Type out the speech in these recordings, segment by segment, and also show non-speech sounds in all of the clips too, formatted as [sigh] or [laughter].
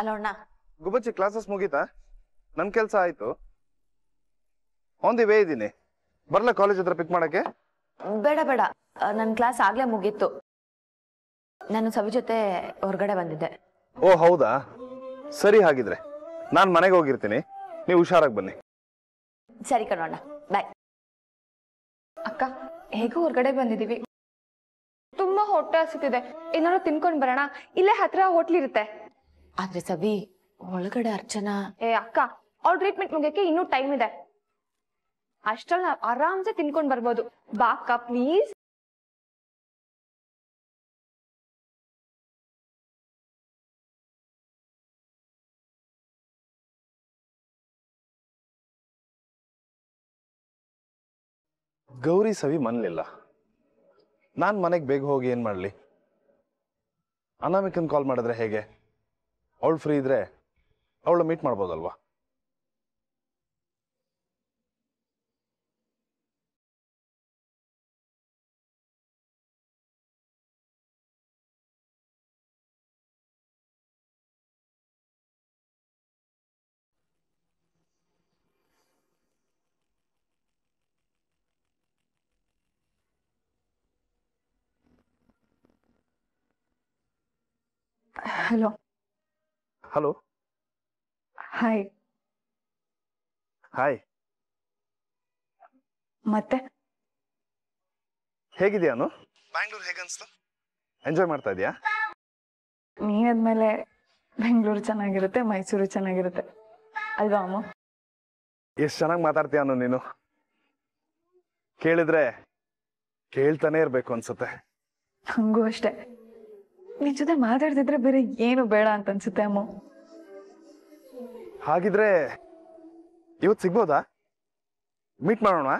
ಅಲೋಣ್ಣ ಗುಬ್ಬಚ್ಚಿ classes ಮುಗೀತಾ ನನ್ ಕೆಲ್ಸ ಆಯ್ತು ಆನ್ ದಿ ವೇ ಇದ್ದೀನಿ ಬರ್ಲಾ ಕಾಲೇಜ್ ಹತ್ರ ಪಿಕ್ ಮಾಡಕ್ಕೆ ಬೇಡ ಬೇಡ ನನ್ನ ನನ್ ಕ್ಲಾಸ್ ಆಗ್ಲೇ ಮುಗೀತು ನಾನು ಸವಿ ಜೊತೆ ಹೊರಗಡೆ ಬಂದಿದ್ದೆ ಓ ಹೌದಾ ಸರಿ ಹಾಗಿದ್ರೆ ನಾನ್ ಮನೆಗೆ ಹೋಗಿರ್ತೀನಿ ನೀವು ಹುಷಾರಾಗಿ ಬನ್ನಿ ಸರಿ ಕಣೋಣ ಬಾಯ್ ಅಕ್ಕ ಹೇಗೂ ಹೊರಗಡೆ ಬಂದಿದೀವಿ ತುಂಬಾ ಹೊಟ್ಟೆ ಹಸಿತಿದೆ ಏನಾದ್ರು ತಿನ್ಕೊಂಡ್ ಬರೋಣ ಇಲ್ಲೇ ಹತ್ರ ಹೋಟ್ಲಿರುತ್ತೆ ಇರುತ್ತೆ ಆದ್ರೆ ಸವಿ ಒಳಗಡೆ ಅರ್ಚನಾ ಏ ಅಕ್ಕ ಅವ್ಳ ಟ್ರೀಟ್ಮೆಂಟ್ ಮುಗಿಯಕ್ಕೆ ಇನ್ನೂ ಟೈಮ್ ಇದೆ ಅಷ್ಟ್ರಲ್ಲಿ ಆರಾಮ್ಸೆ ತಿನ್ಕೊಂಡ್ ಬರ್ಬೋದು ಬಾ ಅಕ್ಕ ಪ್ಲೀಸ್ ಗೌರಿ ಸವಿ ಮನ್ಲಿಲ್ಲ ನಾನ್ ಮನೆಗೆ ಬೇಗ ಹೋಗಿ ಏನ್ ಮಾಡ್ಲಿ ಅನಾಮಿಕನ್ ಕಾಲ್ ಮಾಡಿದ್ರೆ ಹೇಗೆ ಅವಳು ಫ್ರೀ ಇದ್ರೆ ಅವಳು ಮೀಟ್ ಮಾಡ್ಬೋದಲ್ವಾ ಹಲೋ ಹಲೋ ಹಾಯ್ ಹಾಯ್ ಮತ್ತೆ ಹೇಗಿದ್ಯಾ ಅನು ಬ್ಯಾಂಗ್ಳೂರ್ ಅನ್ಸ್ತು ಎಂಜಾಯ್ ಮಾಡ್ತಾ ಇದೀಯಾ ಮೇಲೆ ಬೆಂಗಳೂರು ಚೆನ್ನಾಗಿರುತ್ತೆ ಮೈಸೂರು ಚೆನ್ನಾಗಿರುತ್ತೆ ಅಲ್ವಾ ಅಮ್ಮ ಎಷ್ಟು ಚೆನ್ನಾಗಿ ಮಾತಾಡ್ತೀಯ ಅನು ನೀನು ಕೇಳಿದ್ರೆ ಕೇಳ್ತಾನೆ ಇರಬೇಕು ಅನ್ಸುತ್ತೆ ಹಂಗೂ ಅಷ್ಟೇ ನಿನ್ ಜೊತೆ ಮಾತಾಡ್ತಿದ್ರೆ ಬೇರೆ ಏನು ಬೇಡ ಅಂತ ಅನ್ಸುತ್ತೆ ಅಮ್ಮ ಹಾಗಿದ್ರೆ ಇವತ್ತು ಸಿಗ್ಬೋದಾ ಮೀಟ್ ಮಾಡೋಣ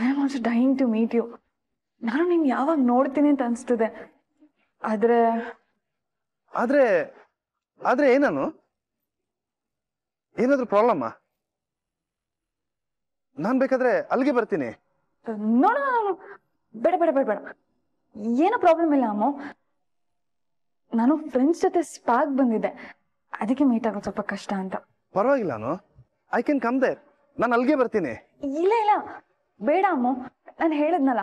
I am also dying to meet you ನಾನು ನಿನ್ ಯಾವಾಗ ನೋಡ್ತೀನಿ ಅಂತ ಅನ್ಸ್ತದೆ ಆದ್ರೆ ಆದ್ರೆ ಆದ್ರೆ ಏನನು ಏನಾದ್ರೂ ಪ್ರಾಬ್ಲಮ್ಮಾ ನಾನ್ ಬೇಕಾದ್ರೆ ಅಲ್ಲಿಗೆ ಬರ್ತೀನಿ ಬೇಡ ಬೇಡ ಬೇಡ ಬೇಡ ಏನೂ ಪ್ರಾಬ್ಲಮ್ ಇಲ್ಲ ಅಮ್ಮ ನಾನು ಫ್ರೆಂಡ್ಸ್ ಜೊತೆ ಸ್ಪಾಗ್ ಬಂದಿದ್ದೆ ಅದಕ್ಕೆ ಮೀಟ್ ಆಗೋದು ಸ್ವಲ್ಪ ಕಷ್ಟ ಅಂತ ಪರವಾಗಿಲ್ಲ ನಾನು ಐ ಕ್ಯಾನ್ ಕಮ್ ದೇರ್ ನಾನು ಅಲ್ಲಿಗೆ ಬರ್ತೀನಿ ಇಲ್ಲ ಇಲ್ಲ ಬೇಡ ಅಮ್ಮ ನಾನು ಹೇಳಿದ್ನಲ್ಲ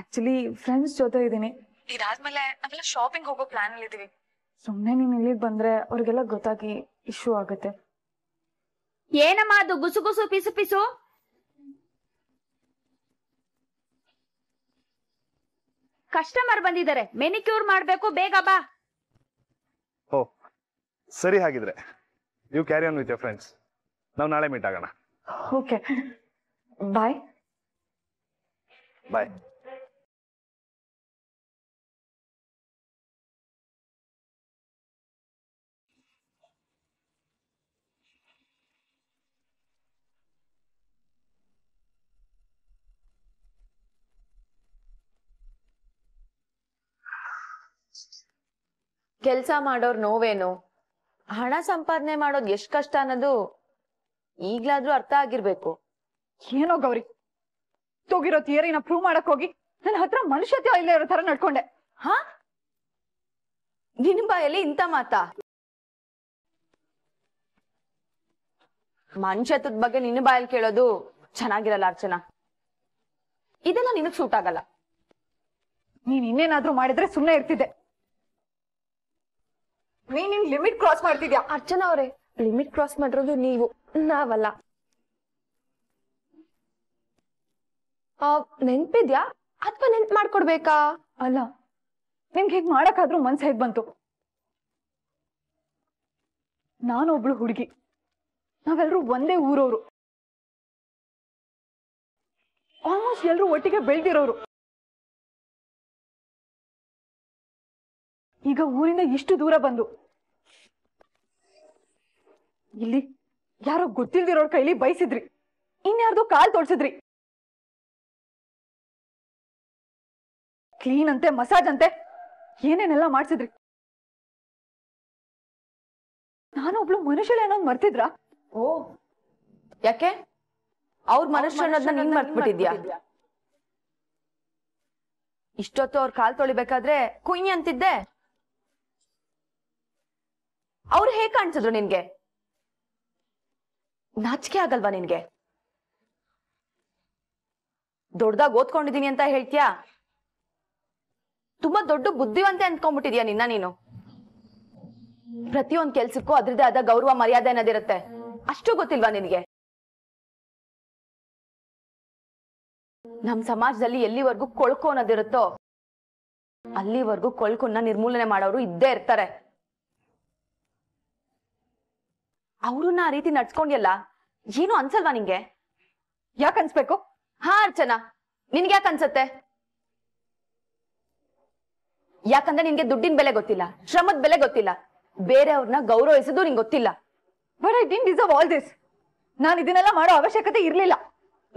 ಆಕ್ಚುಲಿ ಫ್ರೆಂಡ್ಸ್ ಜೊತೆ ಇದ್ದೀನಿ ಇದಾದ್ಮೇಲೆ ನಾವೆಲ್ಲ ಶಾಪಿಂಗ್ ಹೋಗೋ ಪ್ಲಾನ್ ಅಲ್ಲಿ ಇದೀವಿ ಸುಮ್ನೆ ನೀನ್ ಇಲ್ಲಿಗೆ ಬಂದ್ರೆ ಅವ್ರಿಗೆಲ್ಲ ಗೊತ್ತಾಗಿ ಇಶ್ಯೂ ಆಗುತ್ತೆ ಏನಮ್ಮ ಅದು ಗುಸು ಗುಸು ಪಿಸು ಪಿಸು ಕಸ್ಟಮರ್ ಬಂದಿದ್ದಾರೆ ಮೆನಿಕ್ಯೂರ್ ಮಾಡಬೇಕು ಬೇಗ ಬಾ ಓ ಸರಿ ಹಾಗಿದ್ರೆ you carry on with your friends ನಾವು ನಾಳೆ ಮೀಟ್ ಆಗೋಣ ಓಕೆ ಬಾಯ್ ಬಾಯ್ ಕೆಲಸ ಮಾಡೋರ್ ನೋವೇನು ಹಣ ಸಂಪಾದನೆ ಮಾಡೋದ್ ಎಷ್ಟ್ ಕಷ್ಟ ಅನ್ನೋದು ಈಗ್ಲಾದ್ರೂ ಅರ್ಥ ಆಗಿರ್ಬೇಕು ಏನೋ ಗೌರಿ ತೋಗಿರೋ ಥಿಯರಿನ ಪ್ರೂವ್ ಮಾಡಕ್ ಹೋಗಿ ನನ್ನ ಹತ್ರ ಮನುಷ್ಯತ್ವ ಇಲ್ಲೇ ಇರೋ ತರ ನಡ್ಕೊಂಡೆ ಹಾ ನಿನ್ ಬಾಯಲ್ಲಿ ಇಂತ ಮಾತಾ ಮನುಷ್ಯತ್ವದ ಬಗ್ಗೆ ನಿನ್ನ ಬಾಯಲ್ಲಿ ಕೇಳೋದು ಚೆನ್ನಾಗಿರಲ್ಲ ಅರ್ಚನಾ ಇದೆಲ್ಲ ನಿನಗ್ ಸೂಟ್ ಆಗಲ್ಲ ನೀನ್ ಇನ್ನೇನಾದ್ರೂ ಮಾಡಿದ್ರೆ ಸುಮ್ಮನೆ ಇರ್ತಿದ್ದೆ ನೀನ್ ನಿನ್ ಲಿಮಿಟ್ ಕ್ರಾಸ್ ಮಾಡ್ತಿದ್ಯಾ ಅರ್ಚನಾ ಅವರೇ ಲಿಮಿಟ್ ಕ್ರಾಸ್ ಮಾಡಿರೋದು ನೀವು ನಾವಲ್ಲ ನೆನ್ಪಿದ್ಯಾ ಅಥವಾ ನೆನ್ಪ್ ಮಾಡ್ಕೊಡ್ಬೇಕಾ ಅಲ್ಲ ನಿಮ್ಗೆ ಹೀಗ್ ಮಾಡಕ್ಕಾದ್ರೂ ಮನ್ಸ್ ಹೇಗ್ ಬಂತು ನಾನೊಬ್ಳು ಹುಡುಗಿ ನಾವೆಲ್ಲರೂ ಒಂದೇ ಊರವ್ರು ಆಲ್ಮೋಸ್ಟ್ ಎಲ್ಲರೂ ಒಟ್ಟಿಗೆ ಬೆಳೆದಿರೋರು ಈಗ ಊರಿಂದ ಇಷ್ಟು ದೂರ ಬಂದು ಇಲ್ಲಿ ಯಾರೋ ಗೊತ್ತಿಲ್ದಿರೋರ್ ಕೈಲಿ ಬೈಸಿದ್ರಿ ಇನ್ಯಾರ್ದು ಕಾಲ್ ತೋಡ್ಸಿದ್ರಿ ಕ್ಲೀನ್ ಅಂತೆ ಮಸಾಜ್ ಅಂತೆ ಏನೇನೆಲ್ಲ ಮಾಡ್ಸಿದ್ರಿ ನಾನೊಬ್ಳು ಏನೋ ಮರ್ತಿದ್ರ ಓ ಯಾಕೆ ಅವ್ರ ಮನುಷ್ಯ ಮರ್ತ್ಬಿಟ್ಟಿದ್ಯಾ ಇಷ್ಟೊತ್ತು ಅವ್ರ ಕಾಲ್ ತೊಳಿಬೇಕಾದ್ರೆ ಕುಯ್ಯಿ ಅಂತಿದ್ದೆ ಅವ್ರು ಹೇಗ್ ಕಾಣಿಸಿದ್ರು ನಿನ್ಗೆ ನಾಚಿಕೆ ಆಗಲ್ವಾ ನಿನ್ಗೆ ದೊಡ್ಡದಾಗ ಓದ್ಕೊಂಡಿದೀನಿ ಅಂತ ಹೇಳ್ತೀಯಾ ತುಂಬಾ ದೊಡ್ಡ ಬುದ್ಧಿವಂತೆ ಅನ್ಕೊಂಡ್ಬಿಟ್ಟಿದ್ಯಾ ನಿನ್ನ ನೀನು ಪ್ರತಿಯೊಂದ್ ಕೆಲ್ಸಕ್ಕೂ ಅದ್ರದೇ ಆದ ಗೌರವ ಮರ್ಯಾದೆ ಅನ್ನೋದಿರುತ್ತೆ ಅಷ್ಟು ಗೊತ್ತಿಲ್ವಾ ನಿನ್ಗೆ ನಮ್ ಸಮಾಜದಲ್ಲಿ ಎಲ್ಲಿವರೆಗೂ ಕೊಳ್ಕೋ ಅನ್ನೋದಿರುತ್ತೋ ಅಲ್ಲಿವರೆಗೂ ಕೊಳ್ಕನ್ನ ನಿರ್ಮೂಲನೆ ಮಾಡೋರು ಇದ್ದೇ ಇರ್ತಾರೆ ಅವ್ರನ್ನ ಆ ರೀತಿ ನಡ್ಸ್ಕೊಂಡ್ಯಲ್ಲ ಏನು ಅನ್ಸಲ್ವಾ ನಿಂಗೆ ಯಾಕೆ ಅನ್ಸ್ಬೇಕು ಹಾ ಅರ್ಚನಾ ನಿನ್ಗೆ ಯಾಕೆ ಅನ್ಸತ್ತೆ ಯಾಕಂದ್ರೆ ನಿನ್ಗೆ ದುಡ್ಡಿನ ಬೆಲೆ ಗೊತ್ತಿಲ್ಲ ಶ್ರಮದ ಬೆಲೆ ಗೊತ್ತಿಲ್ಲ ಬೇರೆಯವ್ರನ್ನ ಗೌರವಿಸೋದು ನಿಂಗೆ ಗೊತ್ತಿಲ್ಲ but I didn't deserve all this ನಾನು ಇದನ್ನೆಲ್ಲ ಮಾಡೋ ಅವಶ್ಯಕತೆ ಇರ್ಲಿಲ್ಲ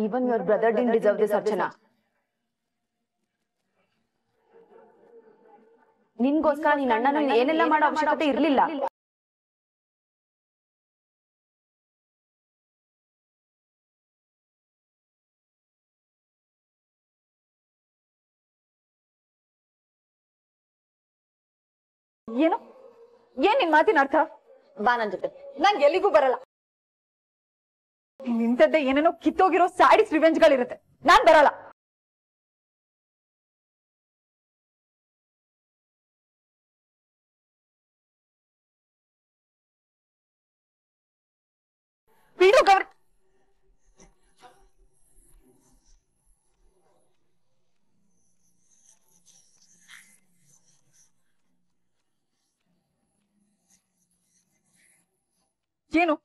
even your brother didn't deserve this Archana ನಿನ್ಗೋಸ್ಕರ ನಿನ್ನ ಅಣ್ಣನ ಏನೆಲ್ಲ ಮಾಡೋ ಅವಶ್ಯಕತೆ ಇರ್ಲಿಲ್ಲ ಏನು ಏನ್ ನಿನ್ ಮಾತಿನ ಅರ್ಥ ಬಾ ನನ್ ಜೊತೆ ನಂಗೆ ಎಲ್ಲಿಗೂ ಬರಲ್ಲ ನಿಂತದ್ದೇ ಏನೇನೋ ಕಿತ್ತೋಗಿರೋ ಸ್ಯಾಡಿಸ್ ರಿವೆಂಜ್ಗಳಿರುತ್ತೆ ನಾನ್ ಬರಲ್ಲ ಬಿಡು ಗೌರಿ ಏನು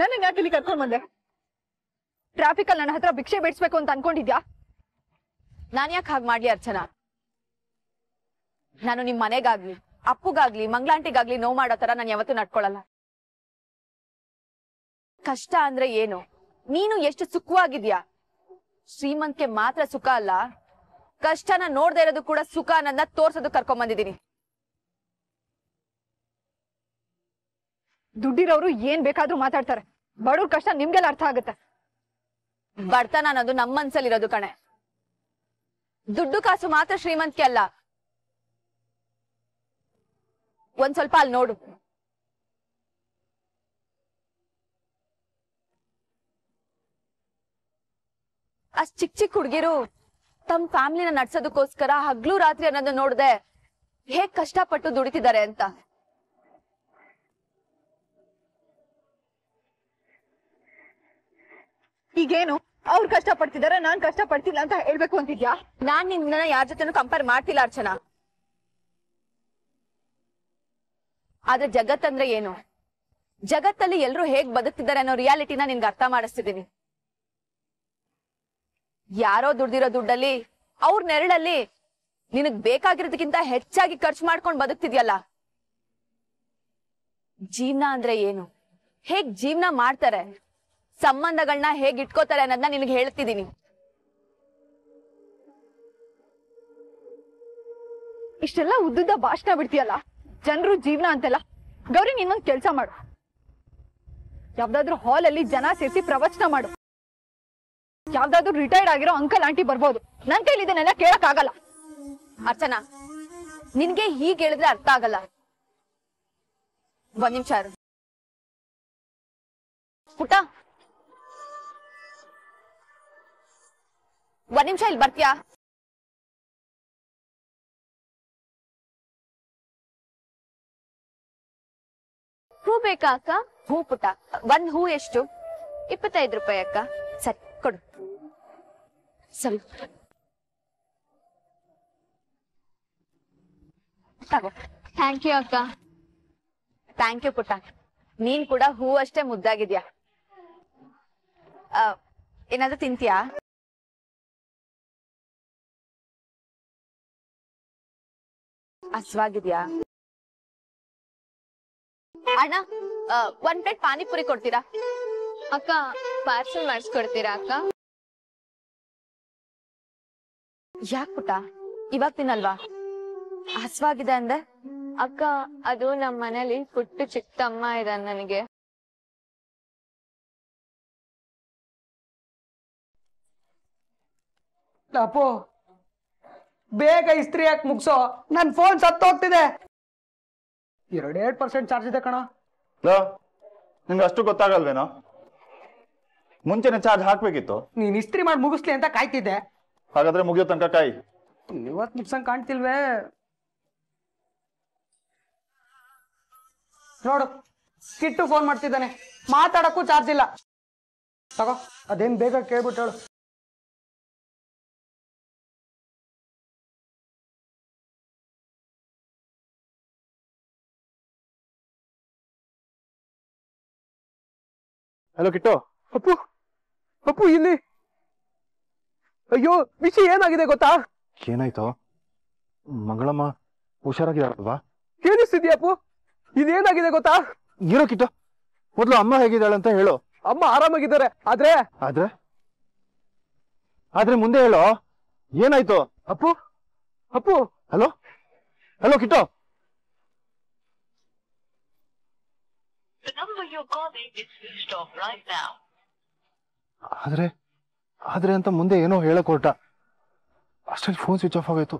ನನ್ನ ಯಾಕೆ ಇಲ್ಲಿ ಕರ್ಕೊಂಡ್ ಬಂದೆ ಟ್ರಾಫಿಕ್ ಅಲ್ಲಿ ನನ್ನ ಹತ್ರ ಭಿಕ್ಷೆ ಬೇಡಿಸ್ಬೇಕು ಅಂತ ಅನ್ಕೊಂಡಿದ್ಯಾ ನಾನ್ ಯಾಕೆ ಹಾಗೆ ಮಾಡ್ಲಿ ಅರ್ಚನಾ ನಾನು ನಿಮ್ ಮನೆಗಾಗ್ಲಿ ಅಪ್ಪುಗಾಗ್ಲಿ ಮಂಗ್ಲಾಂಟಿಗಾಗ್ಲಿ ನೋವು ಮಾಡೋ ತರ ನಾನು ಯಾವತ್ತೂ ನಡ್ಕೊಳಲ್ಲ ಕಷ್ಟ ಅಂದ್ರೆ ಏನು ನೀನು ಎಷ್ಟು ಸುಖವಾಗಿದ್ಯಾ ಶ್ರೀಮಂತ್ಗೆ ಮಾತ್ರ ಸುಖ ಅಲ್ಲ ಕಷ್ಟನ ನೋಡ್ದೇ ಇರೋದು ಕೂಡ ಸುಖ ನನ್ನ ತೋರ್ಸೋದು ಕರ್ಕೊಂಡ್ ಬಂದಿದ್ದೀನಿ ದುಡ್ಡಿರೋರು ಏನ್ ಬೇಕಾದ್ರೂ ಮಾತಾಡ್ತಾರೆ ಬಡವ್ರ ಕಷ್ಟ ನಿಮ್ಗೆಲ್ಲ ಅರ್ಥ ಆಗುತ್ತೆ ಬಡತನ ಅನ್ನೋದು ನಮ್ಮ ಮನ್ಸಲ್ಲಿರೋದು ಕಣೆ ದುಡ್ಡು ಕಾಸು ಮಾತ್ರ ಶ್ರೀಮಂತಿಕೆ ಅಲ್ಲ ಒಂದ್ ಸ್ವಲ್ಪ ಅಲ್ಲಿ ನೋಡು ಅಷ್ಟ್ ಚಿಕ್ಕ ಚಿಕ್ಕ ಹುಡುಗಿರು ತಮ್ ಫ್ಯಾಮಿಲಿನ ನಡ್ಸೋದಕ್ಕೋಸ್ಕರ ಹಗ್ಲು ರಾತ್ರಿ ಅನ್ನೋದು ನೋಡ್ದೆ ಹೇಗ್ ಕಷ್ಟಪಟ್ಟು ದುಡಿತಿದ್ದಾರೆ ಅಂತ ಈಗೇನು ಅವ್ರು ಕಷ್ಟ ಪಡ್ತಿದಾರ ನಾನ್ ಕಷ್ಟ ಪಡ್ತಿಲ್ಲ ಅಂತ ಹೇಳ್ಬೇಕು ಅಂತಿದ್ಯಾ ನಾನ್ ನಿನ್ನ ಯಾರ ಜೊತೆನೂ ಕಂಪೇರ್ ಮಾಡ್ತಿಲ್ಲ ಅರ್ಚನಾ ಆದ್ರೆ ಅಂದ್ರೆ ಏನು ಜಗತ್ತಲ್ಲಿ ಎಲ್ರು ಹೇಗ್ ಬದುಕ್ತಿದ್ದಾರೆ ಅನ್ನೋ ರಿಯಾಲಿಟಿನ ನಿನ್ಗೆ ಅರ್ಥ ಮಾಡಿಸ್ತಿದೀನಿ ಯಾರೋ ದುಡ್ದಿರೋ ದುಡ್ಡಲ್ಲಿ ಅವ್ರ ನೆರಳಲ್ಲಿ ನಿನಗ್ ಬೇಕಾಗಿರೋದಕ್ಕಿಂತ ಹೆಚ್ಚಾಗಿ ಖರ್ಚು ಮಾಡ್ಕೊಂಡು ಬದುಕ್ತಿದ್ಯಲ್ಲ ಜೀವನ ಅಂದ್ರೆ ಏನು ಹೇಗ್ ಜೀವನ ಮಾಡ್ತಾರೆ ಸಂಬಂಧಗಳನ್ನ ಹೇಗೆ ಇಟ್ಕೋತಾರೆ ಅನ್ನೋದನ್ನ ನಿನಗೆ ಹೇಳ್ತಿದ್ದೀನಿ ಇಷ್ಟೆಲ್ಲ ಉದ್ದುದ್ದ ಭಾಷಣ ಬಿಡ್ತೀಯಲ್ಲ ಜನರು ಜೀವನ ಅಂತೆಲ್ಲ ಗೌರಿ ನೀನೊಂದು ಕೆಲಸ ಮಾಡು ಯಾವ್ದಾದ್ರು ಹಾಲ್ ಅಲ್ಲಿ ಜನ ಸೇರಿಸಿ ಪ್ರವಚನ ಮಾಡು ಯಾವ್ದಾದ್ರು ರಿಟೈರ್ಡ್ ಆಗಿರೋ ಅಂಕಲ್ ಆಂಟಿ ಬರ್ಬೋದು ನನ್ ಕೈಲಿ ಇದನ್ನೆಲ್ಲ ಕೇಳಕ್ ಆಗಲ್ಲ ಅರ್ಚನಾ ನಿನ್ಗೆ ಹೀಗ್ ಹೇಳಿದ್ರೆ ಅರ್ಥ ಆಗಲ್ಲ ಒಂದ್ ನಿಮಿಷ ಪುಟ ಒಂದ್ ನಿಮಿಷ ಇಲ್ಲಿ ಬರ್ತೀಯಾ ಹೂ ಬೇಕಾ ಅಕ್ಕ ಹೂ ಪುಟ ಒಂದ್ ಹೂ ಎಷ್ಟು ಇಪ್ಪತ್ತೈದು ರೂಪಾಯಿ ಅಕ್ಕ ಸರಿ ಕೊಡು ಸರಿ ತಗೋ ಥ್ಯಾಂಕ್ ಯು ಅಕ್ಕ ಥ್ಯಾಂಕ್ ಯು ಪುಟ್ಟ ನೀನ್ ಕೂಡ ಹೂ ಅಷ್ಟೇ ಮುದ್ದಾಗಿದ್ಯಾ ಏನಾದ್ರೂ ತಿಂತೀಯಾ ಹಸ್ವಾಗಿದ್ಯಾ ಅಣ್ಣ ಒಂದ್ ಪ್ಲೇಟ್ ಪಾನಿಪುರಿ ಕೊಡ್ತೀರಾ ಅಕ್ಕ ಪಾರ್ಸಲ್ ಮಾಡಿಸ್ಕೊಡ್ತೀರಾ ಅಕ್ಕ ಯಾಕ್ ಪುಟ್ಟ ಇವಾಗ ತಿನ್ನಲ್ವಾ ಹಸ್ವಾಗಿದೆ ಅಂದೆ ಅಕ್ಕ ಅದು ನಮ್ ಮನೇಲಿ ಪುಟ್ಟು ಚಿಕ್ಕ ಅಮ್ಮ ಇದಾನೆ ನನಗೆ ಅಪ್ಪೋ ಬೇಗ ಇಸ್ತ್ರಿ ಹಾಕಿ ಮುಗಿಸೋ ನನ್ನ ಫೋನ್ ಸತ್ತೋಗ್ತಿದೆ ಎರಡೆರಡು ಪರ್ಸೆಂಟ್ ಚಾರ್ಜ್ ಇದೆ ಕಣ ಲೋ ಅಷ್ಟು ಗೊತ್ತಾಗಲ್ವೇನೋ ಮುಂಚೆನೆ ಚಾರ್ಜ್ ಹಾಕ್ಬೇಕಿತ್ತು ನೀನ್ ಇಸ್ತ್ರಿ ಮಾಡಿ ಮುಗಿಸ್ಲಿ ಅಂತ ಕಾಯ್ತಿದ್ದೆ ಹಾಗಾದ್ರೆ ಮುಗಿಯೋ ತನಕ ಕಾಯಿ ಇವತ್ತು ಮುಗ್ಸಂಗ್ ಕಾಣ್ತಿಲ್ವೇ ನೋಡು ಕಿಟ್ಟು ಫೋನ್ ಮಾಡ್ತಿದ್ದಾನೆ ಮಾತಾಡಕ್ಕೂ ಚಾರ್ಜ್ ಇಲ್ಲ ತಗೋ ಅದೇನ್ ಬೇಗ ಕೇಳ್ಬಿಟ್ಟು ಹೇಳು ಹಲೋ ಕಿಟ್ಟು ಅಪ್ಪು ಅಪ್ಪು ಇಲ್ಲಿ ಅಯ್ಯೋ ವಿಷಯ ಏನಾಗಿದೆ ಗೊತ್ತಾ ಏನಾಯ್ತು ಮಂಗಳಮ್ಮ ಹುಷಾರಾಗಿದ್ದಾರಲ್ವಾ ಅಪ್ಪು ಇದೇನಾಗಿದೆ ಗೊತ್ತಾ ಏನೋ ಕಿಟ್ಟು ಮೊದ್ಲು ಅಮ್ಮ ಹೇಗಿದ್ದಾಳೆ ಅಂತ ಹೇಳು ಅಮ್ಮ ಆರಾಮಾಗಿದ್ದಾರೆ ಆದ್ರೆ ಆದ್ರೆ ಆದ್ರೆ ಮುಂದೆ ಹೇಳು ಏನಾಯ್ತು Appu Appu hello hello Kittu The number you're calling is switched off right ಆದ್ರೆ ಆದ್ರೆ ಅಂತ ಮುಂದೆ ಏನೋ ಹೇಳಕ್ ಹೊರಟ ಅಷ್ಟೇ ಫೋನ್ ಸ್ವಿಚ್ ಆಫ್ ಆಗೋಯ್ತು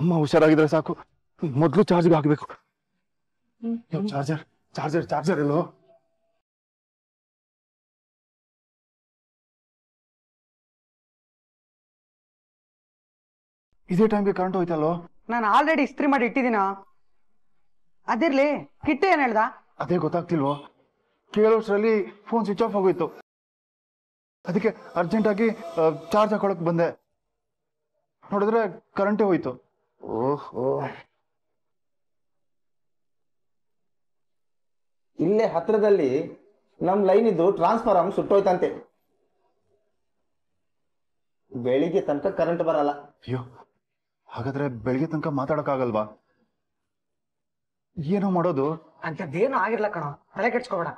ಅಮ್ಮ ಹುಷಾರಾಗಿದ್ರೆ ಸಾಕು ಮೊದ್ಲು ಚಾರ್ಜ್ಗೆ ಹಾಕ್ಬೇಕು ಚಾರ್ಜರ್ ಚಾರ್ಜರ್ ಚಾರ್ಜರ್ ಎಲ್ಲೋ ಇದೇ ಟೈಮ್ಗೆ ಕರೆಂಟ್ ಹೋಯ್ತಲ್ಲೋ ನಾನು ಆಲ್ರೆಡಿ ಇಸ್ತ್ರಿ ಮಾಡಿ ಇಟ್ಟಿದ್ದೀನ ಅದಿರ್ಲಿ ಕಿಟ್ಟು ಏನ್ ಹೇಳ್ದಾ ಅದೇ ಗೊತ್ತಾಗ್ತಿಲ್ವೋ ಕೇಳೋಷ್ಟರಲ್ಲಿ ಫೋನ್ ಸ್ವಿಚ್ ಆಫ್ ಆಗೋಯ್ತು ಅದಕ್ಕೆ ಅರ್ಜೆಂಟಾಗಿ ಚಾರ್ಜ್ ಹಾಕೊಳಕ್ ಬಂದೆ ನೋಡಿದ್ರೆ ಕರೆಂಟೇ ಹೋಯ್ತು ಓಹೋ ಇಲ್ಲೇ ಹತ್ರದಲ್ಲಿ ನಮ್ ಲೈನ್ ಇದು ಟ್ರಾನ್ಸ್ಫಾರ್ಮ್ ಸುಟ್ಟೋಯ್ತಂತೆ ಬೆಳಿಗ್ಗೆ ತನಕ ಕರೆಂಟ್ ಬರಲ್ಲ ಅಯ್ಯೋ ಹಾಗಾದ್ರೆ ಬೆಳಿಗ್ಗೆ ತನಕ ಆಗಲ್ವಾ ಏನು ಮಾಡೋದು ಅಂತದ್ದೇನು ಆಗಿರ್ಲ ಕಣೋ ತಲೆ ಕೆಡ್ಸ್ಕೋಬೇಡ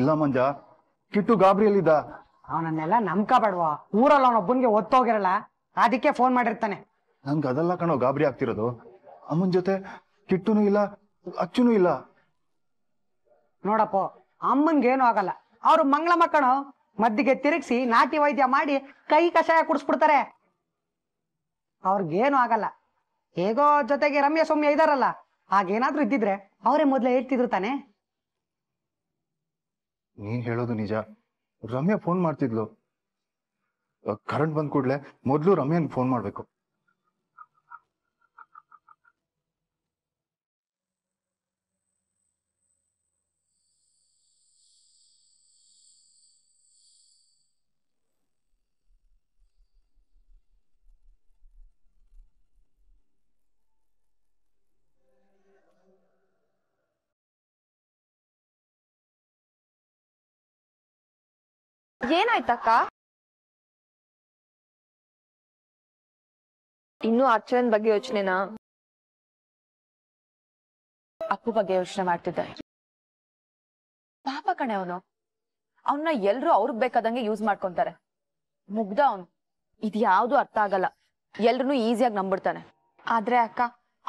ಇಲ್ಲ ಮಂಜ ಕಿಟ್ಟು ಗಾಬರಿಯಲ್ಲಿದ್ದ ಅವನನ್ನೆಲ್ಲ ನಂಬ್ಕೋಬೇಡವಾ ಊರಲ್ಲಿ ಅವನೊಬ್ಬನ್ಗೆ ಒತ್ತೋಗಿರಲ್ಲ ಅದಕ್ಕೆ ಫೋನ್ ಮಾಡಿರ್ತಾನೆ ನಂಗೆ ಅದೆಲ್ಲ ಕಣೋ ಗಾಬರಿ ಆಗ್ತಿರೋದು ಅಮ್ಮನ ಜೊತೆ ಕಿಟ್ಟುನು ಇಲ್ಲ ಅಚ್ಚುನು ಇಲ್ಲ ನೋಡಪ್ಪ ಅಮ್ಮನ್ಗೇನು ಆಗಲ್ಲ ಅವ್ರು ಮಂಗಳ ಮಕ್ಕಳು ಮದ್ದಿಗೆ ತಿರುಗಿಸಿ ನಾಟಿ ವೈದ್ಯ ಮಾಡಿ ಕೈ ಕಷಾಯ ಕುಡಿಸ್ಬಿಡ್ತಾರೆ ಅವ್ರಿಗೇನು ಆಗಲ್ಲ ಹೇಗೋ ಜೊತೆಗೆ ರಮ್ಯ ಸೌಮ್ಯ ಇದಾರಲ್ಲ ಹಾಗೇನಾದ್ರೂ ಇದ್ದಿದ್ರೆ ಅವರೇ ಮೊದ್ಲೇ ಹೇಳ್ತಿದ್ರು ತಾನೆ ನೀನ್ ಹೇಳೋದು ನಿಜ ರಮ್ಯಾ ಫೋನ್ ಮಾಡ್ತಿದ್ಲು ಕರೆಂಟ್ ಬಂದ್ ಕೂಡ್ಲೆ ಮೊದ್ಲು ರಮ್ಯಾನ್ ಫೋನ್ ಮಾಡ್ಬೇಕು ಏನಾಯ್ತಕ್ಕ ಇನ್ನು ಅರ್ಚನ ಬಗ್ಗೆ ಯೋಚನೆನಾ ಅಪ್ಪು ಬಗ್ಗೆ ಯೋಚನೆ ಮಾಡ್ತಿದ್ದ ಪಾಪ ಕಣೆ ಅವನು ಅವನ್ನ ಎಲ್ರು ಅವ್ರಗ್ ಬೇಕಾದಂಗೆ ಯೂಸ್ ಮಾಡ್ಕೊಂತಾರೆ ಮುಗ್ದ ಅವನು ಇದ್ಯಾವ್ದು ಅರ್ಥ ಆಗಲ್ಲ ಎಲ್ರು ಈಸಿಯಾಗಿ ನಂಬಿಡ್ತಾನೆ ಆದ್ರೆ ಅಕ್ಕ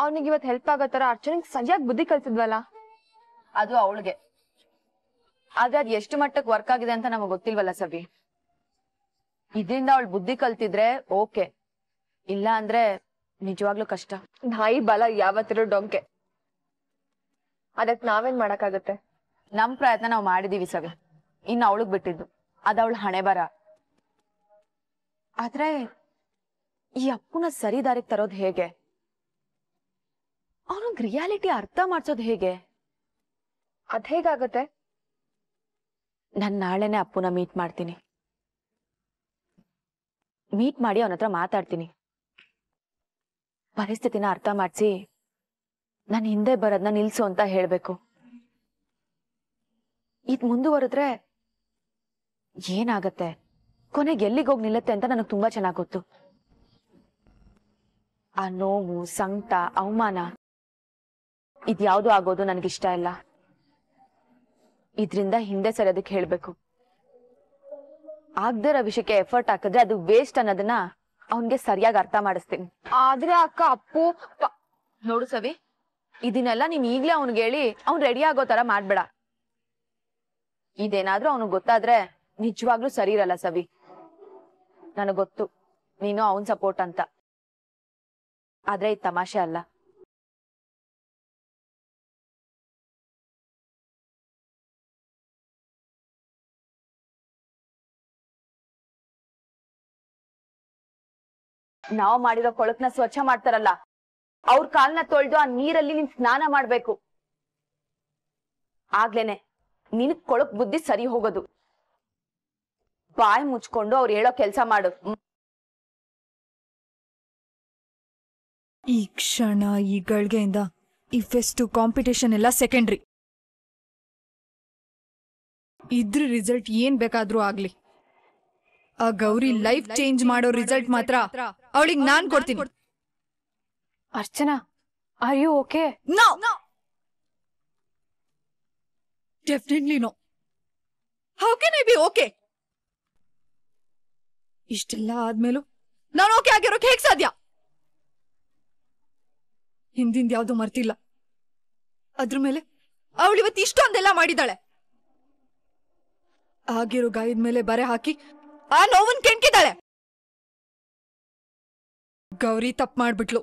ಅವನಿಗೆ ಇವತ್ ಹೆಲ್ಪ್ ಆಗೋ ತರ ಅರ್ಚನೆಗೆ ಸರಿಯಾಗಿ ಬುದ್ಧಿ ಕಲ್ಸಿದ್ವಲ್ಲ ಅದು ಅವಳಿಗೆ ಆದ್ರೆ ಅದ್ ಎಷ್ಟು ಮಟ್ಟಕ್ಕೆ ವರ್ಕ್ ಆಗಿದೆ ಅಂತ ನಮಗ್ ಗೊತ್ತಿಲ್ವಲ್ಲ ಸವಿ ಇದ್ರಿಂದ ಅವಳು ಬುದ್ಧಿ ಕಲ್ತಿದ್ರೆ ಓಕೆ ಇಲ್ಲ ಅಂದ್ರೆ ನಿಜವಾಗ್ಲೂ ಕಷ್ಟ ನಾಯಿ ಬಲ ಯಾವತ್ತಿರೋ ಡೊಂಕೆ ಅದಕ್ ನಾವೇನ್ ಮಾಡಕ್ಕಾಗತ್ತೆ ನಮ್ ಪ್ರಯತ್ನ ನಾವ್ ಮಾಡಿದೀವಿ ಸವಿ ಇನ್ನು ಅವಳಗ್ ಬಿಟ್ಟಿದ್ದು ಅದ ಅವಳ ಹಣೆ ಬರ ಆದ್ರೆ ಈ ಅಪ್ಪನ ಸರಿ ದಾರಿಗ್ ತರೋದ್ ಹೇಗೆ ಅವನಿಗೆ ರಿಯಾಲಿಟಿ ಅರ್ಥ ಮಾಡ್ಸೋದ್ ಹೇಗೆ ಅದ್ ಹೇಗಾಗತ್ತೆ ನಾನು ನಾಳೆನೆ ಅಪ್ಪುನ ಮೀಟ್ ಮಾಡ್ತೀನಿ ಮೀಟ್ ಮಾಡಿ ಅವನ ಹತ್ರ ಮಾತಾಡ್ತೀನಿ ಪರಿಸ್ಥಿತಿನ ಅರ್ಥ ಮಾಡಿಸಿ ನಾನು ಹಿಂದೆ ಬರೋದನ್ನ ನಿಲ್ಸು ಅಂತ ಹೇಳ್ಬೇಕು ಇದು ಮುಂದುವರೆದ್ರೆ ಏನಾಗತ್ತೆ ಕೊನೆಗೆ ಎಲ್ಲಿಗೆ ಹೋಗಿ ನಿಲ್ಲತ್ತೆ ಅಂತ ನನಗೆ ತುಂಬಾ ಚೆನ್ನಾಗಿ ಗೊತ್ತು ಆ ನೋವು ಸಂಕಟ ಅವಮಾನ ಇದ್ಯಾವುದು ಆಗೋದು ನನಗಿಷ್ಟ ಇಲ್ಲ ಇದರಿಂದ ಹಿಂದೆ ಸರಿಯೋದಕ್ಕೆ ಹೇಳ್ಬೇಕು ಇರೋ ವಿಷಯಕ್ಕೆ ಎಫರ್ಟ್ ಹಾಕಿದ್ರೆ ಅದು ವೇಸ್ಟ್ ಅನ್ನೋದನ್ನ ಅವನ್ಗೆ ಸರಿಯಾಗಿ ಅರ್ಥ ಮಾಡಿಸ್ತೀನಿ ಆದ್ರೆ ಅಕ್ಕ ಅಪ್ಪು ನೋಡು ಸವಿ ಇದನ್ನೆಲ್ಲ ನೀನ್ ಈಗ್ಲೇ ಅವ್ನಿಗೆ ಹೇಳಿ ಅವ್ನ್ ರೆಡಿ ಆಗೋ ತರ ಮಾಡ್ಬೇಡ ಇದೇನಾದ್ರೂ ಅವ್ನಿಗೆ ಗೊತ್ತಾದ್ರೆ ನಿಜವಾಗ್ಲೂ ಸರಿ ಇರಲ್ಲ ಸವಿ ನನಗ್ ಗೊತ್ತು ನೀನು ಅವನ್ ಸಪೋರ್ಟ್ ಅಂತ ಆದ್ರೆ ಈ ತಮಾಷೆ ಅಲ್ಲ ನಾವ್ ಮಾಡಿರೋ ಕೊಳಕ್ನ ಸ್ವಚ್ಛ ಮಾಡ್ತಾರಲ್ಲ ಅವ್ರ ಕಾಲ್ನ ತೊಳ್ದು ಆ ನೀರಲ್ಲಿ ನಿನ್ ಸ್ನಾನ ಮಾಡ್ಬೇಕು ಆಗ್ಲೇನೆ ನಿನ್ ಕೊಳಕ್ ಬುದ್ಧಿ ಸರಿ ಹೋಗೋದು ಬಾಯಿ ಮುಚ್ಕೊಂಡು ಅವ್ರು ಹೇಳೋ ಕೆಲ್ಸ ಮಾಡು ಈ ಕ್ಷಣ ಈ ಗಳಿಗೆಯಿಂದ ಈ ಫೆಸ್ಟ್ ಕಾಂಪಿಟೇಷನ್ ಎಲ್ಲ ಸೆಕೆಂಡ್ರಿ ಇದ್ರ ರಿಸಲ್ಟ್ ಏನ್ ಬೇಕಾದ್ರೂ ಆಗ್ಲಿ ಆ ಗೌರಿ ಲೈಫ್ ಚೇಂಜ್ ಮಾಡೋ ರಿಸಲ್ಟ್ ಮಾತ್ರ ಅವಳಿಗೆ ನಾನ್ ಕೊಡ್ತೀನಿ Archana are you okay no definitely no how can I be okay ಇಷ್ಟೆಲ್ಲ ಆದ್ಮೇಲೂ ನಾನು ಓಕೆ ಆಗಿರೋಕೆ ಹೇಗ್ ಸಾಧ್ಯ ಹಿಂದಿಂದ ಯಾವುದು ಮರ್ತಿಲ್ಲ ಅದ್ರ ಮೇಲೆ ಅವಳು ಇವತ್ತು ಇಷ್ಟೊಂದೆಲ್ಲ ಮಾಡಿದಾಳೆ ಆಗಿರೋ ಗಾಯದ ಮೇಲೆ ಬರೆ ಹಾಕಿ ಆ ನೋವನ್ ಕೆಣ್ಕಿದ್ದಾಳೆ ಗೌರಿ ತಪ್ಪು ಮಾಡ್ಬಿಟ್ಲು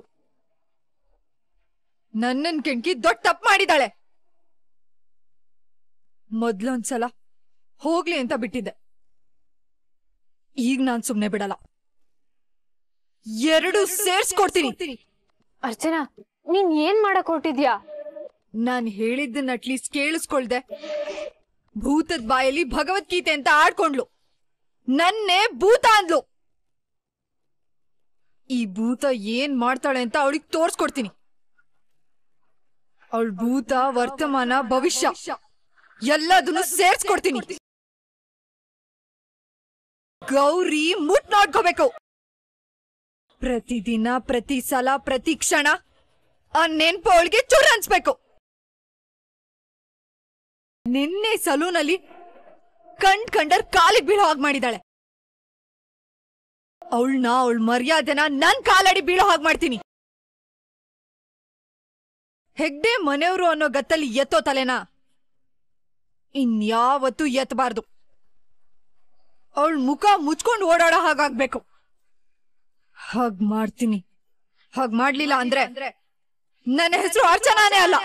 ನನ್ನನ್ ಕೆಣಕಿ ದೊಡ್ಡ ತಪ್ಪು ಮಾಡಿದಾಳೆ ಮೊದ್ಲೊಂದ್ಸಲ ಹೋಗ್ಲಿ ಅಂತ ಬಿಟ್ಟಿದ್ದೆ ಈಗ ನಾನ್ ಸುಮ್ನೆ ಬಿಡಲ್ಲ ಎರಡು ಸೇರ್ಸ್ಕೊಡ್ತೀನಿ ಅರ್ಚನಾ ನೀನ್ ಏನ್ ಮಾಡಕ್ ಹೊರಟಿದ್ಯಾ ನಾನ್ ಹೇಳಿದ್ದನ್ನ ಅಟ್ಲೀಸ್ಟ್ ಕೇಳಿಸ್ಕೊಳ್ದೆ ಭೂತದ ಬಾಯಲ್ಲಿ ಭಗವದ್ಗೀತೆ ಅಂತ ಆಡ್ಕೊಂಡ್ಲು ನನ್ನೇ ಭೂತ ಅಂದ್ಲು ಈ ಭೂತ ಏನ್ ಮಾಡ್ತಾಳೆ ಅಂತ ಅವಳಿಗೆ ತೋರ್ಸ್ಕೊಡ್ತೀನಿ ಅವಳ ಭೂತ ವರ್ತಮಾನ ಭವಿಷ್ಯ ಎಲ್ಲದನ್ನು ಸೇರ್ಸ್ಕೊಡ್ತೀನಿ ಗೌರಿ ಮುಟ್ ನೋಡ್ಕೋಬೇಕು ಪ್ರತಿದಿನ ಪ್ರತಿ ಸಲ ಪ್ರತಿ ಕ್ಷಣ ಆ ನೆನ್ಪು ಅವಳಿಗೆ ಚೂರ್ ಅನ್ಸ್ಬೇಕು ನಿನ್ನೆ ಸಲೂನಲ್ಲಿ ಕಂಡ್ ಕಂಡರ್ ಕಾಲಿಗೆ ಬೀಳೋ ಹಾಗೆ ಮಾಡಿದಾಳೆ ಅವಳನ್ನ ಅವಳ ಮರ್ಯಾದೆನ ನನ್ ಕಾಲಡಿ ಬೀಳೋ ಹಾಗೆ ಮಾಡ್ತೀನಿ ಹೆಗ್ಡೆ ಮನೆಯವರು ಅನ್ನೋ ಗತ್ತಲ್ಲಿ ಎತ್ತೋ ತಲೆನ ಇನ್ಯಾವತ್ತೂ ಎತ್ತಬಾರ್ದು ಅವಳ ಮುಖ ಮುಚ್ಕೊಂಡು ಓಡಾಡ ಹಾಗಾಗ್ಬೇಕು ಹಾಗ್ ಮಾಡ್ತೀನಿ ಹಾಗ್ ಮಾಡ್ಲಿಲ್ಲ ಅಂದ್ರೆ ನನ್ನ ಹೆಸರು ಅರ್ಚನಾನೇ ಅಲ್ಲ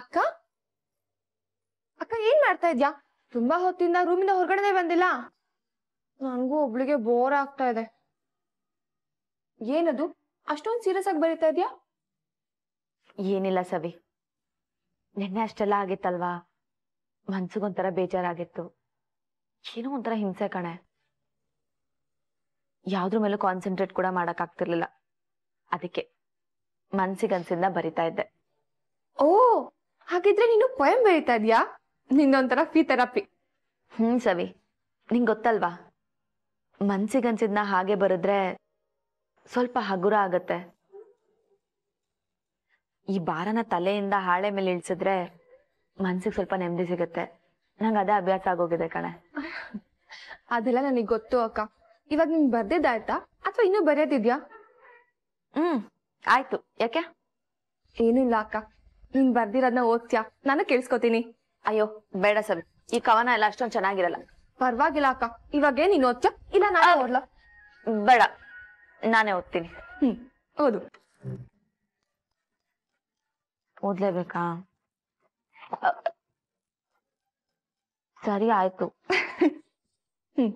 ಅಕ್ಕ ಅಕ್ಕ ಏನ್ ಮಾಡ್ತಾ ಇದ್ಯಾ ತುಂಬಾ ಹೊತ್ತಿಂದ ರೂಮಿಂದ ಹೊರಗಡೆ ಬಂದಿಲ್ಲ ನನ್ಗೂ ಒಬ್ಳಿಗೆ ಬೋರ್ ಆಗ್ತಾ ಇದೆ ಏನದು ಅಷ್ಟೊಂದು ಸೀರಿಯಸ್ ಆಗಿ ಬರೀತಾ ಇದ್ಯಾ ಏನಿಲ್ಲ ಸವಿ ನಿನ್ನೆ ಅಷ್ಟೆಲ್ಲ ಆಗಿತ್ತಲ್ವಾ ಮನ್ಸಿಗೊಂಥರ ಬೇಜಾರಾಗಿತ್ತು ಏನೋ ಒಂಥರ ಹಿಂಸೆ ಕಣೆ ಯಾವ್ದ್ರ ಮೇಲೆ ಕಾನ್ಸಂಟ್ರೇಟ್ ಕೂಡ ಮಾಡಕ್ ಆಗ್ತಿರ್ಲಿಲ್ಲ ಅದಕ್ಕೆ ಮನ್ಸಿಗನ್ಸಿಂದ ಬರಿತಾ ಇದ್ದೆ ಓ ಹಾಗಿದ್ರೆ ನೀನು ಪೊಯಂ ಬರೀತಾ ಇದೆಯಾ ನಿಂದೊಂಥರ ಫೀ ಥೆರಪಿ ಹ್ಞೂ ಸವಿ ನಿಂಗೆ ಗೊತ್ತಲ್ವಾ ಮನ್ಸಿಗನ್ಸಿದ್ನ ಹಾಗೆ ಬರೆದ್ರೆ ಸ್ವಲ್ಪ ಹಗುರ ಆಗತ್ತೆ ಈ ಬಾರನ ತಲೆಯಿಂದ ಹಾಳೆ ಮೇಲೆ ಇಳಿಸಿದ್ರೆ ಮನ್ಸಿಗೆ ಸ್ವಲ್ಪ ನೆಮ್ಮದಿ ಸಿಗತ್ತೆ ನಂಗೆ ಅದೇ ಅಭ್ಯಾಸ ಆಗೋಗಿದೆ ಕಣೆ ಅದೆಲ್ಲ ನನಗೆ ಗೊತ್ತು ಅಕ್ಕ ಇವಾಗ ನಿಂಗೆ ಬರ್ದಿದ್ದಾಯ್ತಾ ಅಥವಾ ಇನ್ನೂ ಬರೆಯೋದಿದ್ಯಾ ಹ್ಮ್ ಆಯ್ತು ಯಾಕೆ ಏನಿಲ್ಲ ಅಕ್ಕ ನೀನ್ ಬರ್ದಿರೋದ್ನ ಓದ್ತ್ಯಾ ನಾನು ಕೇಳಿಸ್ಕೊತೀನಿ ಅಯ್ಯೋ ಬೇಡ ಸವಿ ಈ ಕವನ ಎಲ್ಲ ಅಷ್ಟೊಂದ್ ಚೆನ್ನಾಗಿರಲ್ಲ ಪರ್ವಾಗಿಲ್ಲ ಅಕ್ಕ ಇವಾಗ ಏನ್ ನೀನ್ ಓದ್ತ್ಯಾ ಇಲ್ಲ ನಾನೇ ಓದ್ಲ ಬೇಡ ನಾನೇ ಓದ್ತೀನಿ ಹ್ಮ್ ಹೌದು ಓದ್ಲೇಬೇಕಾ ಸರಿ ಆಯ್ತು [laughs] ಹ್ಮ್